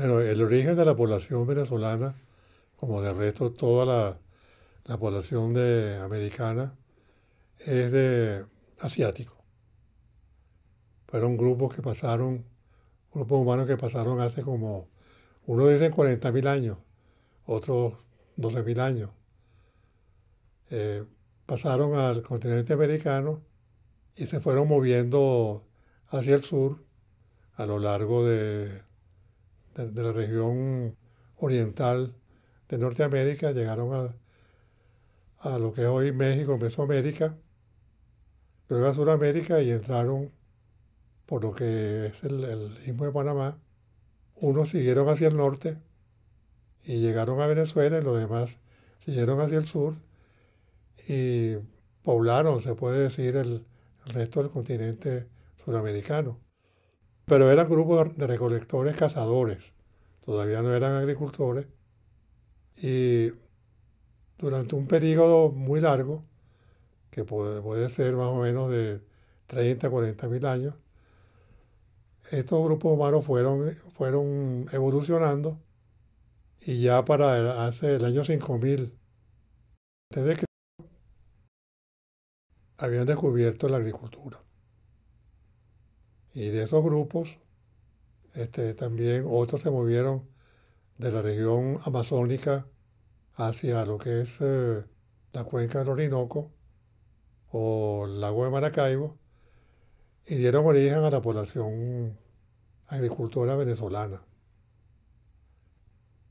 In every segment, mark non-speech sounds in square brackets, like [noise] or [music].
Bueno, el origen de la población venezolana, como de resto toda la, población de, americana, es de asiático. Fueron grupos que pasaron, grupos humanos que pasaron hace como, uno dicen 40.000 años, otros 12.000 años. Eh, pasaron al continente americano y se fueron moviendo hacia el sur a lo largo de de la región oriental de Norteamérica, llegaron a, lo que es hoy México, Mesoamérica, luego a Sudamérica y entraron por lo que es el, el Istmo de Panamá. Unos siguieron hacia el norte y llegaron a Venezuela y los demás siguieron hacia el sur y poblaron, se puede decir, el, el resto del continente suramericano pero eran grupos de recolectores cazadores, todavía no eran agricultores, y durante un periodo muy largo, que puede, ser más o menos de 30, 40 mil años, estos grupos humanos fueron, fueron evolucionando y ya para hace el año 5000 antes de habían descubierto la agricultura. Y de esos grupos, este, también otros se movieron de la región amazónica hacia lo que es eh, la cuenca del Orinoco o el lago de Maracaibo y dieron origen a la población agricultora venezolana.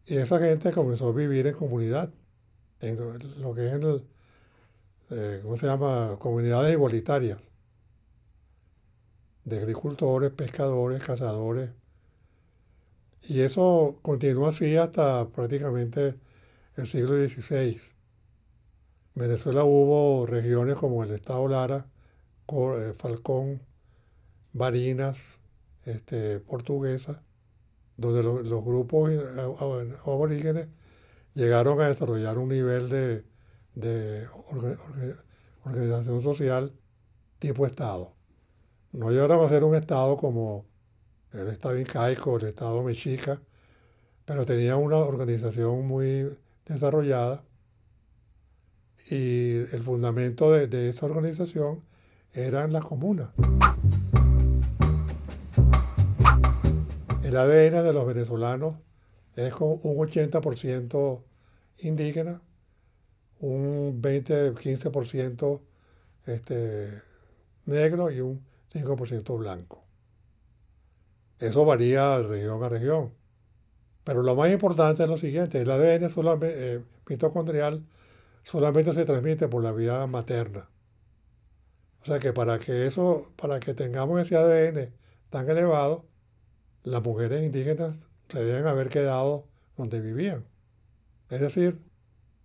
Y esa gente comenzó a vivir en comunidad, en lo que es el, eh, ¿cómo se llama? Comunidades igualitarias de agricultores, pescadores, cazadores. Y eso continuó así hasta prácticamente el siglo XVI. En Venezuela hubo regiones como el Estado Lara, eh, Falcón, Barinas, este, Portuguesa, donde los, grupos eh, aborígenes llegaron a desarrollar un nivel de organización social tipo Estado. No llegaron a ser un Estado como el Estado incaico, el Estado mexica, pero tenía una organización muy desarrollada y el fundamento de, esa organización eran las comunas. El ADN de los venezolanos es con un 80% indígena, un 20-15% este, negro y un ciento blanco. Eso varía de región a región. Pero lo más importante es lo siguiente, el ADN solamente, eh, mitocondrial solamente se transmite por la vía materna. O sea que para que eso, para que tengamos ese ADN tan elevado, las mujeres indígenas se deben haber quedado donde vivían. Es decir,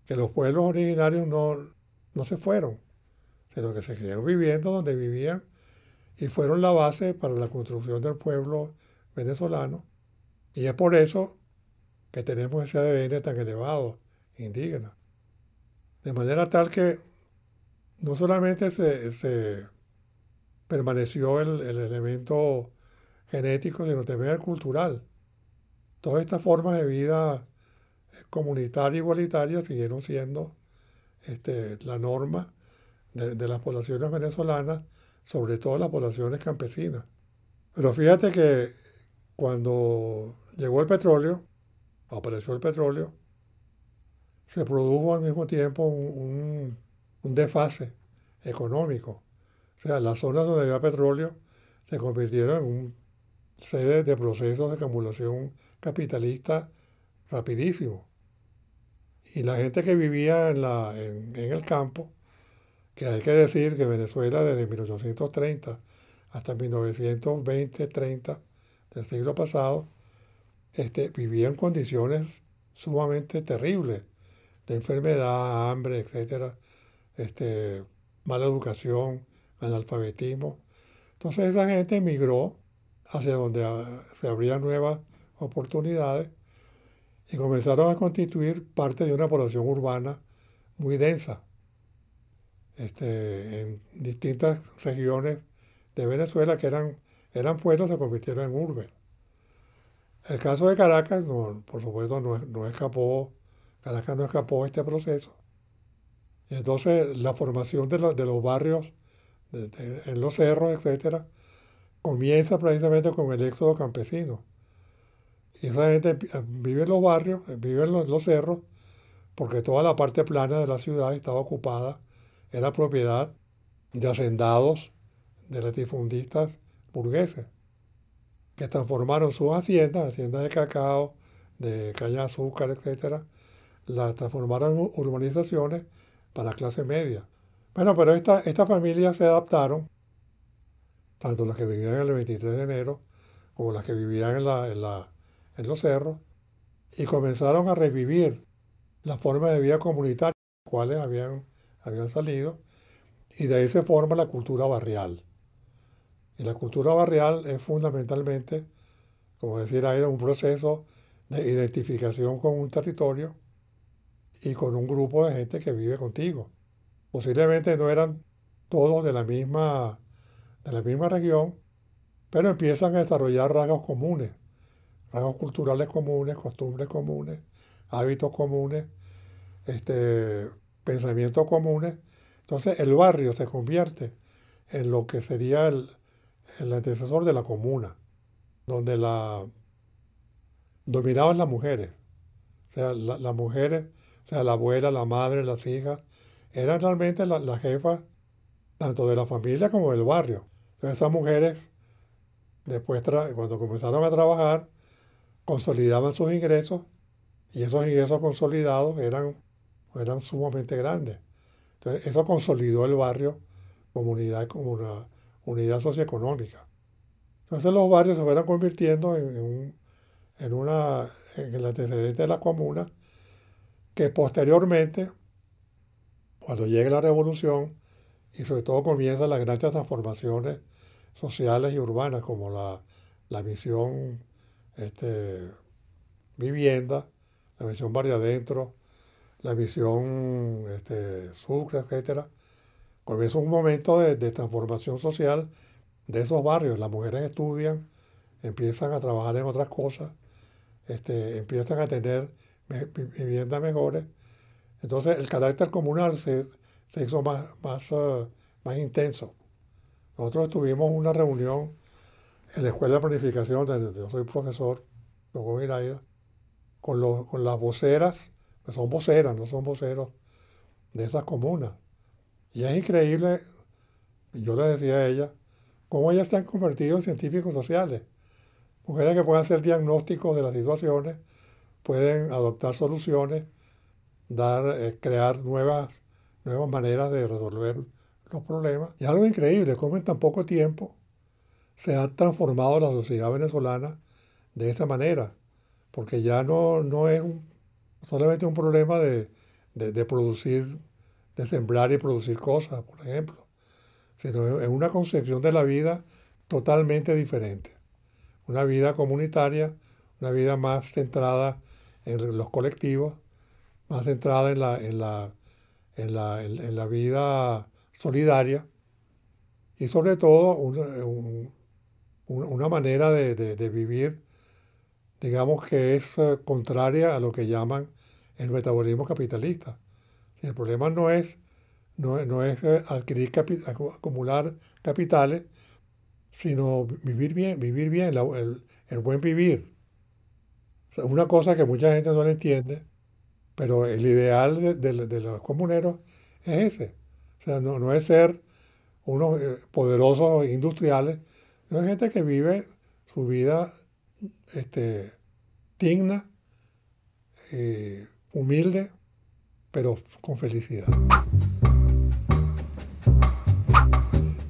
que los pueblos originarios no, no se fueron, sino que se quedaron viviendo donde vivían y fueron la base para la construcción del pueblo venezolano. Y es por eso que tenemos ese ADN tan elevado, indígena. De manera tal que no solamente se, permaneció el, elemento genético, sino también el cultural. Todas estas formas de vida eh, comunitaria igualitaria siguieron siendo este, la norma de, de las poblaciones venezolanas sobre todo las poblaciones campesinas. Pero fíjate que cuando llegó el petróleo, apareció el petróleo, se produjo al mismo tiempo un, desfase económico. O sea, las zonas donde había petróleo se convirtieron en un sede de procesos de acumulación capitalista rapidísimo. Y la gente que vivía la, en el campo que hay que decir que Venezuela desde 1830 hasta 1920-30 del siglo pasado este, vivía en condiciones sumamente terribles de enfermedad, hambre, etcétera, este, mala educación, analfabetismo. Entonces esa gente emigró hacia donde ah, se abrían nuevas oportunidades y comenzaron a constituir parte de una población urbana muy densa este, en distintas regiones de Venezuela que eran, eran pueblos se convirtieron en urbes. El caso de Caracas, por supuesto, no, escapó, Caracas no escapó este proceso. entonces la formación de, los barrios en los cerros, etc. comienza precisamente con el éxodo campesino. Y esa gente vive en los barrios, vive en los, los cerros, porque toda la parte plana de la ciudad estaba ocupada era propiedad de hacendados, de latifundistas burgueses, que transformaron sus haciendas, haciendas de cacao, de caña de azúcar, etc., las transformaron en urbanizaciones para clase media. Bueno, pero estas familias se adaptaron, tanto las que vivían en el 23 de enero como las que vivían en, en, los cerros, y comenzaron a revivir la forma de vida comunitaria, las cuales habían habían salido, y de ahí se forma la cultura barrial. Y la cultura barrial es fundamentalmente, como decir, hay un proceso de identificación con un territorio y con un grupo de gente que vive contigo. Posiblemente no eran todos de la misma, de la misma región, pero empiezan a desarrollar rasgos comunes, rasgos culturales comunes, costumbres comunes, hábitos comunes, este, pensamientos comunes, entonces el barrio se convierte en lo que sería el, antecesor de la comuna, donde la dominaban las mujeres. O sea, las mujeres, o sea, la abuela, la madre, las hijas, eran realmente las la jefas tanto de la familia como del barrio. Entonces esas mujeres, después cuando comenzaron a trabajar, consolidaban sus ingresos y esos ingresos consolidados eran eran sumamente grandes. Entonces, eso consolidó el barrio como unidad, como una unidad socioeconómica. Entonces, los barrios se fueron convirtiendo en, una, en el antecedente de la comuna, que posteriormente, cuando llega la revolución, y sobre todo comienzan las grandes transformaciones sociales y urbanas, como la, misión este, vivienda, la misión barrio adentro, la visión este, Sucre, etcétera, comienza un momento de, transformación social de esos barrios. Las mujeres estudian, empiezan a trabajar en otras cosas, este, empiezan a tener viviendas mejores. Entonces el carácter comunal se, se hizo más, más, eh, intenso. Nosotros tuvimos una reunión en la Escuela de Planificación, yo soy profesor, con, con las voceras son voceras, no son voceros de esas comunas. Y es increíble, yo le decía a ella, cómo ellas se han convertido en científicos sociales. Mujeres que pueden hacer diagnósticos de las situaciones, pueden adoptar soluciones, dar, eh, crear nuevas, nuevas maneras de resolver los problemas. Y algo increíble, cómo en tan poco tiempo se ha transformado la sociedad venezolana de esa manera, porque ya no, no es un solamente un problema de, producir, de sembrar y producir cosas, por ejemplo, sino es una concepción de la vida totalmente diferente. Una vida comunitaria, una vida más centrada en los colectivos, más centrada en la, la, en la, vida solidaria y sobre todo una manera de, vivir digamos que es eh, contraria a lo que llaman el metabolismo capitalista. El problema no es, no, es eh, adquirir acumular capitales, sino vivir bien, vivir bien, el, buen vivir. una cosa que mucha gente no le entiende, pero el ideal de, los comuneros es ese. O sea, no, no es ser unos eh, poderosos industriales, es gente que vive su vida este, digna, eh, humilde, pero con felicidad.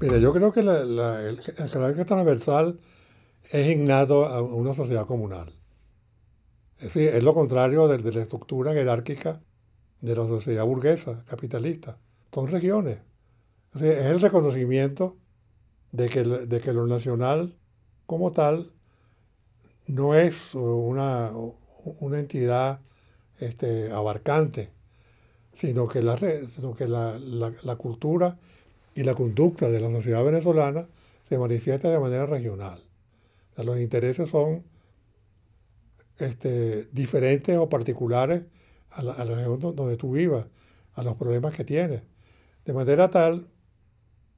Mira, yo creo que el, carácter transversal es innato a una sociedad comunal. Es decir, es lo contrario de, la estructura jerárquica de la sociedad burguesa, capitalista. Son regiones. Es, el reconocimiento de de que lo nacional como tal no es una, una entidad este, abarcante, sino que, la, que la, cultura y la conducta de la sociedad venezolana se manifiesta de manera regional. los intereses son este, diferentes o particulares a la, región donde tú vivas, a los problemas que tienes. De manera tal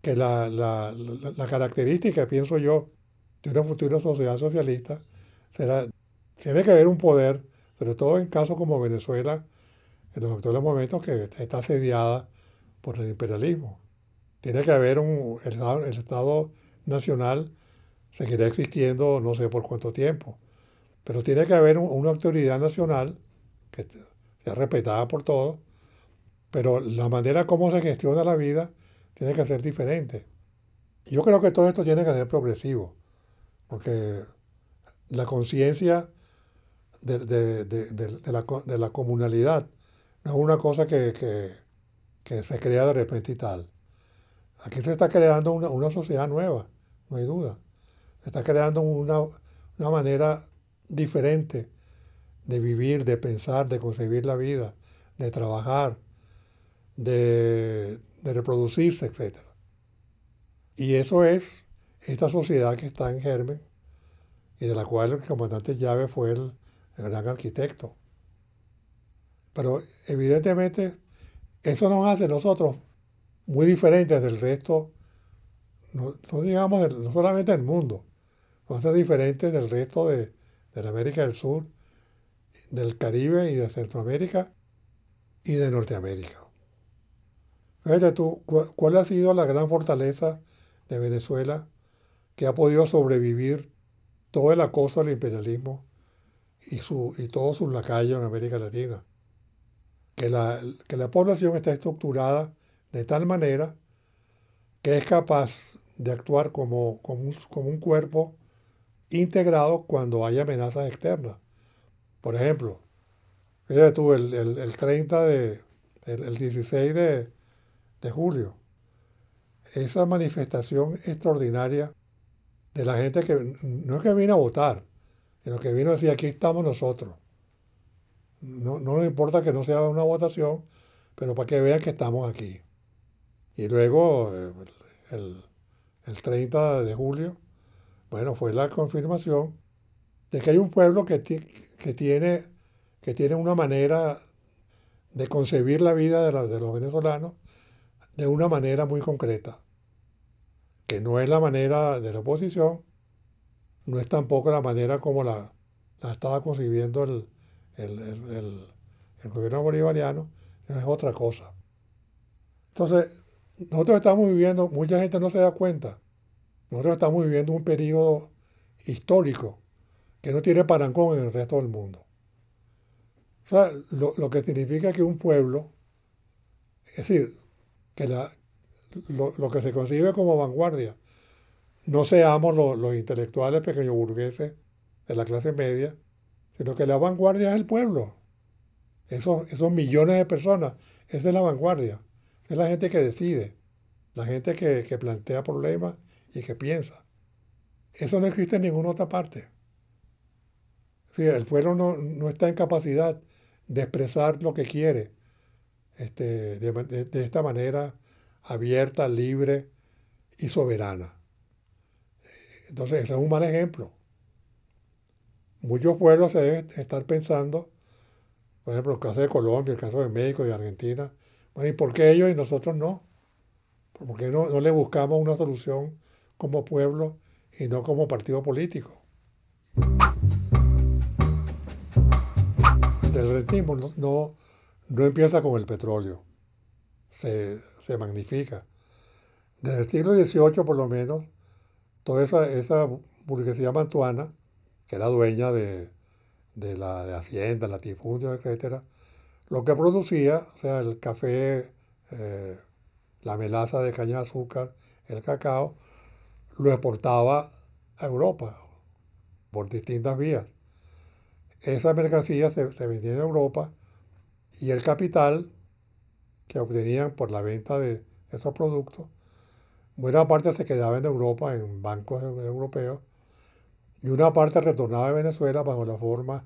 que la, la característica, pienso yo, de una futura sociedad socialista tiene que haber un poder, sobre todo en casos como Venezuela, en los actuales momentos que está asediada por el imperialismo. Tiene que haber un el, Estado nacional, seguirá existiendo no sé por cuánto tiempo, pero tiene que haber una autoridad nacional que sea respetada por todos, pero la manera como se gestiona la vida tiene que ser diferente. Yo creo que todo esto tiene que ser progresivo, porque la conciencia de, la, comunalidad. No es una cosa que, se crea de repente y tal. Aquí se está creando una, sociedad nueva, no hay duda. Se está creando una, una manera diferente de vivir, de pensar, de concebir la vida, de trabajar, de, de, reproducirse, etc. Y eso es esta sociedad que está en germen y de la cual el comandante Llave fue el, gran arquitecto. Pero evidentemente eso nos hace nosotros muy diferentes del resto, no, digamos, solamente del mundo, nos hace diferentes del resto de, de la América del Sur, del Caribe y de Centroamérica y de Norteamérica. Fíjate tú, ¿cuál ha sido la gran fortaleza de Venezuela que ha podido sobrevivir todo el acoso al imperialismo y, su, y todos sus lacayos en América Latina. Que la, que la población está estructurada de tal manera que es capaz de actuar como, como, un, cuerpo integrado cuando hay amenazas externas. Por ejemplo, fíjate tú, el, de, 16 de, de julio, esa manifestación extraordinaria de la gente que no es que vino a votar, sino que vino a decir aquí estamos nosotros. No, no nos importa que no sea una votación, pero para que vean que estamos aquí. Y luego, eh, el, 30 de julio, bueno, fue la confirmación de que hay un pueblo que, que, tiene, que tiene una manera de concebir la vida de los venezolanos de una manera muy concreta que no es la manera de la oposición, no es tampoco la manera como la, la estaba concibiendo el, gobierno bolivariano, es otra cosa. Entonces, nosotros estamos viviendo, mucha gente no se da cuenta, nosotros estamos viviendo un periodo histórico que no tiene parancón en el resto del mundo. O sea, lo, lo que significa que un pueblo, es decir, que, la, lo, que se concibe como vanguardia. No seamos los intelectuales pequeños burgueses de la clase media, sino que la vanguardia es el pueblo. Esos, esos millones de personas, esa es la vanguardia. Es la gente que decide, la gente que, plantea problemas y que piensa. Eso no existe en ninguna otra parte. Sí, el pueblo no, está en capacidad de expresar lo que quiere este, de, esta manera abierta, libre y soberana. Entonces, ese es un mal ejemplo. Muchos pueblos se deben estar pensando, por ejemplo, el caso de Colombia, el caso de México y Argentina, bueno, ¿y por qué ellos y nosotros no? ¿Por qué no, le buscamos una solución como pueblo y no como partido político? El rentismo no, no, no empieza con el petróleo. Se, se magnifica. Desde el siglo XVIII, por lo menos, toda esa, burguesía mantuana, que era dueña de, de la de hacienda, latifundios, etc., lo que producía, o sea, el café, eh, la melaza de caña de azúcar, el cacao, lo exportaba a Europa por distintas vías. Esa mercancía se, se vendía en Europa y el capital que obtenían por la venta de esos productos, buena parte se quedaba en Europa, en bancos europeos, y una parte retornaba a Venezuela bajo la forma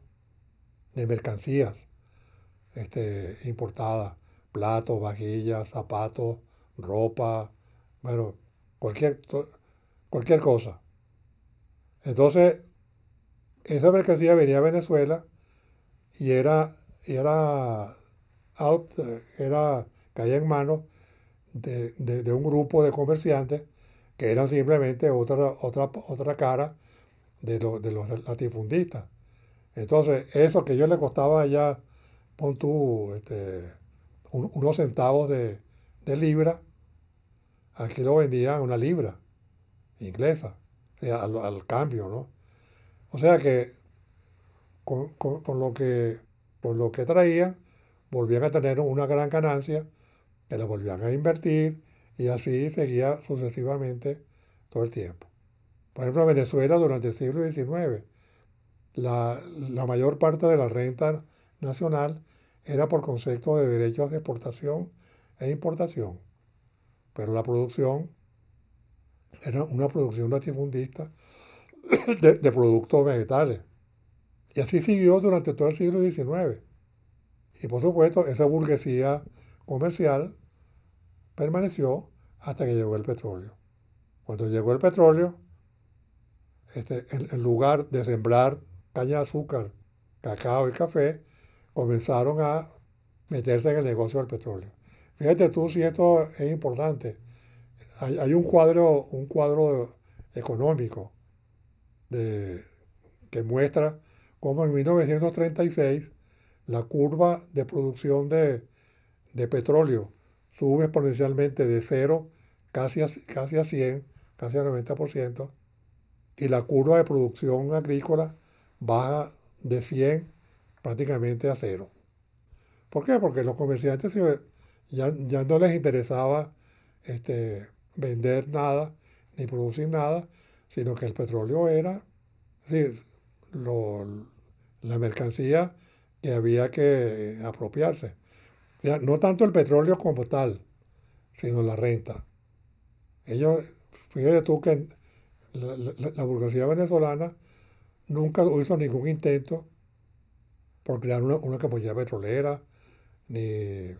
de mercancías este, importadas, platos, vajillas, zapatos, ropa, bueno, cualquier, cualquier cosa. Entonces, esa mercancía venía a Venezuela y era, era Out eh, era, caía en manos de, un grupo de comerciantes que eran simplemente otra, otra, otra cara de, lo, de los latifundistas. Entonces, eso que yo le costaba ya, pon tú, este, unos centavos de, libra, aquí lo vendían una libra inglesa, al, cambio, ¿no? O sea que con, lo que con lo que traían, volvían a tener una gran ganancia, la volvían a invertir y así seguía sucesivamente todo el tiempo. Por ejemplo, en Venezuela durante el siglo XIX, la, mayor parte de la renta nacional era por concepto de derechos de exportación e importación, pero la producción era una producción latifundista [coughs] de, de productos vegetales. Y así siguió durante todo el siglo XIX. Y por supuesto, esa burguesía comercial permaneció hasta que llegó el petróleo. Cuando llegó el petróleo, este, en, lugar de sembrar caña de azúcar, cacao y café, comenzaron a meterse en el negocio del petróleo. Fíjate tú si esto es importante. Hay, un cuadro, un cuadro económico que muestra cómo en 1936 la curva de producción de, petróleo sube exponencialmente de cero casi a, casi a 100, casi a 90%, y la curva de producción agrícola baja de 100 prácticamente a cero. ¿Por qué? Porque los comerciantes ya, no les interesaba este, vender nada ni producir nada, sino que el petróleo era, la mercancía que había que apropiarse. no tanto el petróleo como tal, sino la renta. Ellos, fíjate tú que la, burguesía venezolana nunca hizo ningún intento por crear una, una compañía petrolera, ni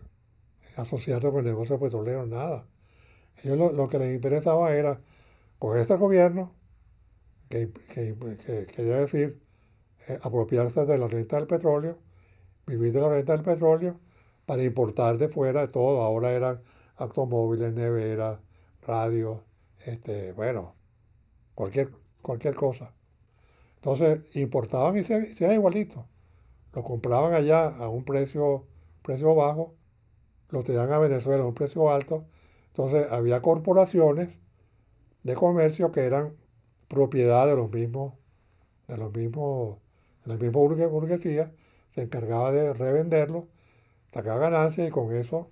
asociado con negocios petroleros, nada. Ellos lo, lo, que les interesaba era, con este gobierno, que, quería decir eh, apropiarse de la renta del petróleo, vivir de la renta del petróleo para importar de fuera de todo. Ahora eran automóviles, neveras, radio, este, bueno, cualquier, cualquier cosa. Entonces importaban y se, se igualito. Lo compraban allá a un precio, precio bajo, lo tenían a Venezuela a un precio alto. Entonces había corporaciones de comercio que eran propiedad de los mismos, de los mismos, de la misma burguesía, se encargaba de revenderlo, sacaba ganancias y con eso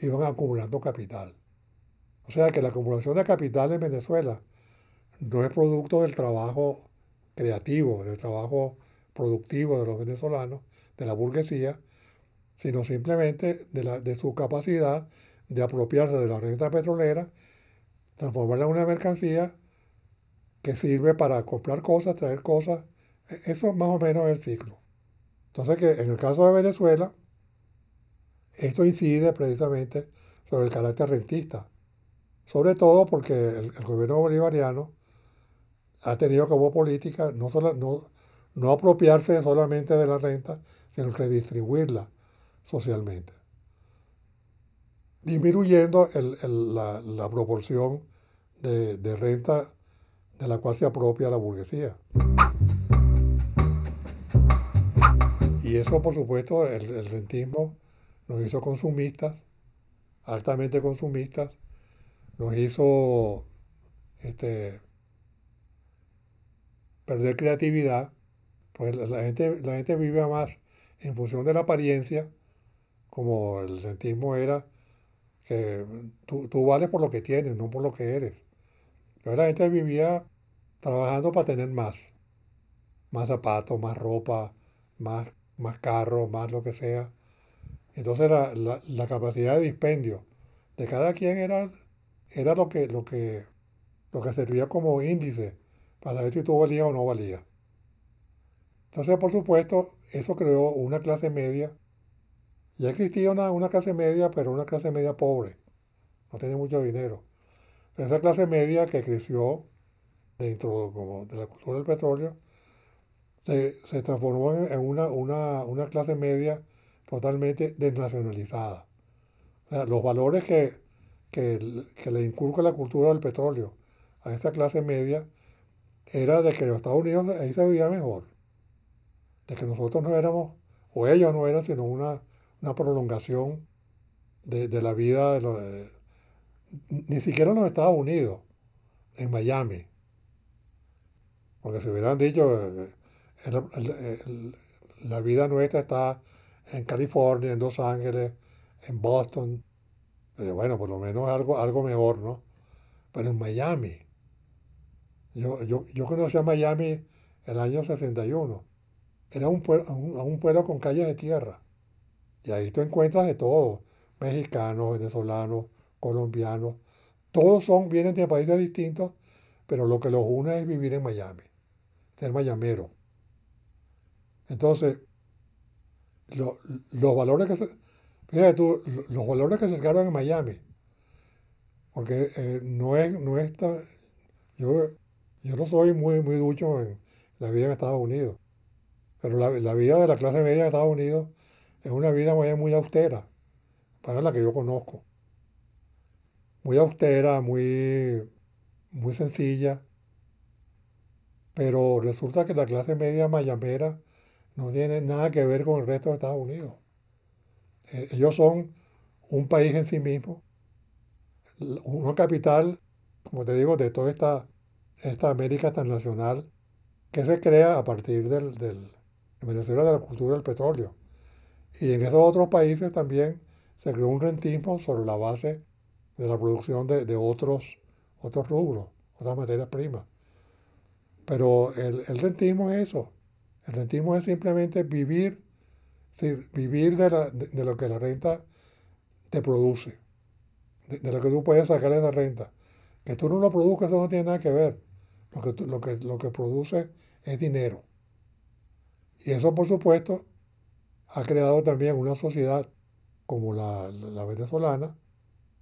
iban acumulando capital. O sea que la acumulación de capital en Venezuela no es producto del trabajo creativo, del trabajo productivo de los venezolanos, de la burguesía, sino simplemente de, la, de su capacidad de apropiarse de la renta petrolera, transformarla en una mercancía que sirve para comprar cosas, traer cosas. E-, eso más o menos el ciclo. Entonces, que en el caso de Venezuela, esto incide precisamente sobre el carácter rentista, sobre todo porque el, gobierno bolivariano ha tenido como política no, solo, no, apropiarse solamente de la renta, sino redistribuirla socialmente, disminuyendo la, proporción de, de renta de la cual se apropia la burguesía. Y eso, por supuesto, el, rentismo nos hizo consumistas, altamente consumistas, nos hizo este, perder creatividad, pues la gente, la gente vive más en función de la apariencia, como el rentismo era, que tú, tú vales por lo que tienes, no por lo que eres. Entonces la gente vivía trabajando para tener más, más zapatos, más ropa, más más carros, más lo que sea. Entonces la, la, capacidad de dispendio de cada quien era, era lo, que, lo, que, lo que servía como índice para ver si tú valías o no valías. Entonces, por supuesto, eso creó una clase media. Ya existía una, clase media, pero una clase media pobre. No tenía mucho dinero. esa clase media que creció dentro como de la cultura del petróleo, se, transformó en una, una, clase media totalmente desnacionalizada. los valores que, que, le inculca la cultura del petróleo a esta clase media era de que los Estados Unidos ahí se vivía mejor, de que nosotros no éramos, o ellos no eran, sino una, una prolongación de, la vida de los... ni siquiera en los Estados Unidos, en Miami. Porque si hubieran dicho, eh, la vida nuestra está en California, en Los Ángeles, en Boston. Pero bueno, por lo menos algo, algo mejor, ¿no? Pero en Miami. Yo, yo, conocí a Miami el año 61. Era un, pueblo, un, un pueblo con calles de tierra. Y ahí tú encuentras de todo. Mexicanos, venezolanos, colombianos. Todos son, vienen de países distintos, pero lo que los une es vivir en Miami. Ser mayamero. Entonces, los valores que se, fíjate tú, los valores que se en Miami, porque eh, no es, no yo, yo no soy muy, muy ducho en la vida en Estados Unidos, pero la, vida de la clase media en Estados Unidos es una vida muy, muy austera, para la que yo conozco. Muy austera, muy, muy sencilla, pero resulta que la clase media mayamera no tiene nada que ver con el resto de Estados Unidos. Eh, ellos son un país en sí mismo, una capital, como te digo, de toda esta, esta América transnacional que se crea a partir del, Venezuela de la cultura del petróleo. Y en esos otros países también se creó un rentismo sobre la base de la producción de, otros, otros rubros, otras materias primas. Pero el, el rentismo es eso, el rentismo es simplemente vivir, vivir de, lo que la renta te produce, de, lo que tú puedes sacar de la renta. Que tú no lo produzcas, eso no tiene nada que ver. Lo que, lo que, lo que produce es dinero. Y eso, por supuesto, ha creado también una sociedad como la, venezolana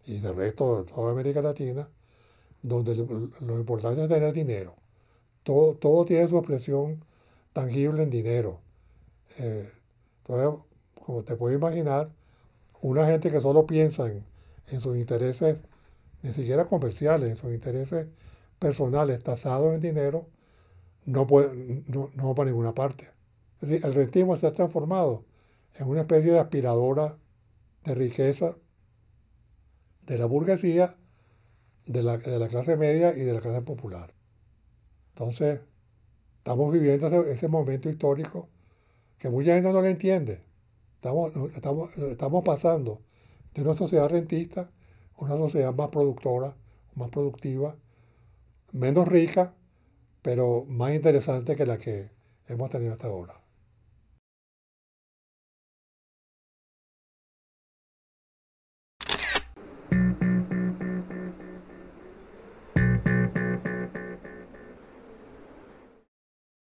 y del resto de toda América Latina, donde lo, importante es tener dinero. Todo, todo tiene su expresión tangible en dinero. Eh, entonces, como te puedes imaginar, una gente que solo piensa en, sus intereses, ni siquiera comerciales, en sus intereses personales tasados en dinero, no, puede, no, va para ninguna parte. el rentismo se ha transformado en una especie de aspiradora de riqueza de la burguesía, de la, de la clase media y de la clase popular. Entonces, Estamos viviendo ese momento histórico que mucha gente no le entiende. Estamos, estamos, estamos pasando de una sociedad rentista a una sociedad más productora, más productiva, menos rica, pero más interesante que la que hemos tenido hasta ahora.